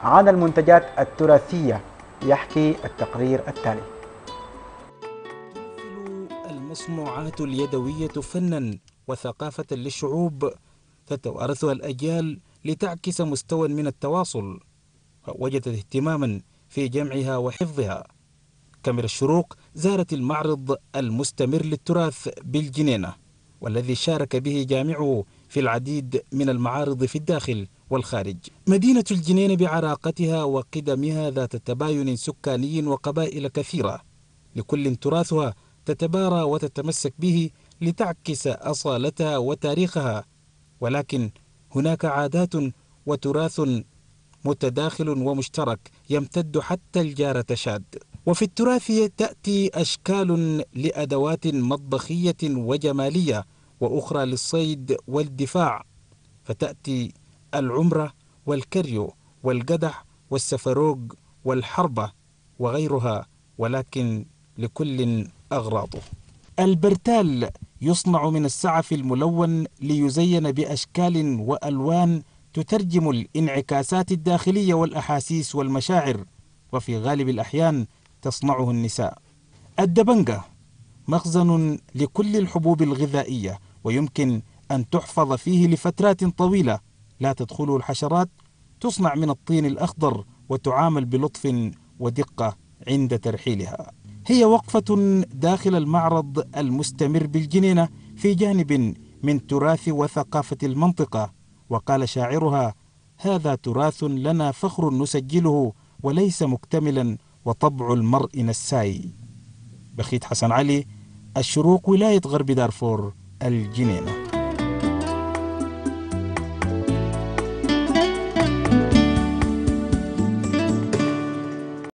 عن المنتجات التراثية يحكي التقرير التالي المصنوعات اليدوية فنا وثقافة للشعوب تتوارثها الأجيال لتعكس مستوى من التواصل وجدت اهتماما في جمعها وحفظها كاميرا الشروق زارت المعرض المستمر للتراث بالجنينة والذي شارك به جامعه في العديد من المعارض في الداخل والخارج مدينة الجنين بعراقتها وقدمها ذات تباين سكاني وقبائل كثيرة لكل تراثها تتبارى وتتمسك به لتعكس أصالتها وتاريخها ولكن هناك عادات وتراث متداخل ومشترك يمتد حتى الجارة شاد وفي التراث تأتي أشكال لأدوات مطبخية وجمالية وأخرى للصيد والدفاع فتأتي العمرة والكريو والقدح والسفروج والحربة وغيرها ولكن لكل أغراضه البرتال يصنع من السعف الملون ليزين بأشكال وألوان تترجم الانعكاسات الداخلية والأحاسيس والمشاعر وفي غالب الأحيان تصنعه النساء الدبنجة مخزن لكل الحبوب الغذائية ويمكن أن تحفظ فيه لفترات طويلة لا تدخله الحشرات تصنع من الطين الأخضر وتعامل بلطف ودقة عند ترحيلها هي وقفة داخل المعرض المستمر بالجنينة في جانب من تراث وثقافة المنطقة وقال شاعرها هذا تراث لنا فخر نسجله وليس مكتملا وطبع المرء نساي بخيت حسن علي الشروق ولاية غرب دارفور الجنينه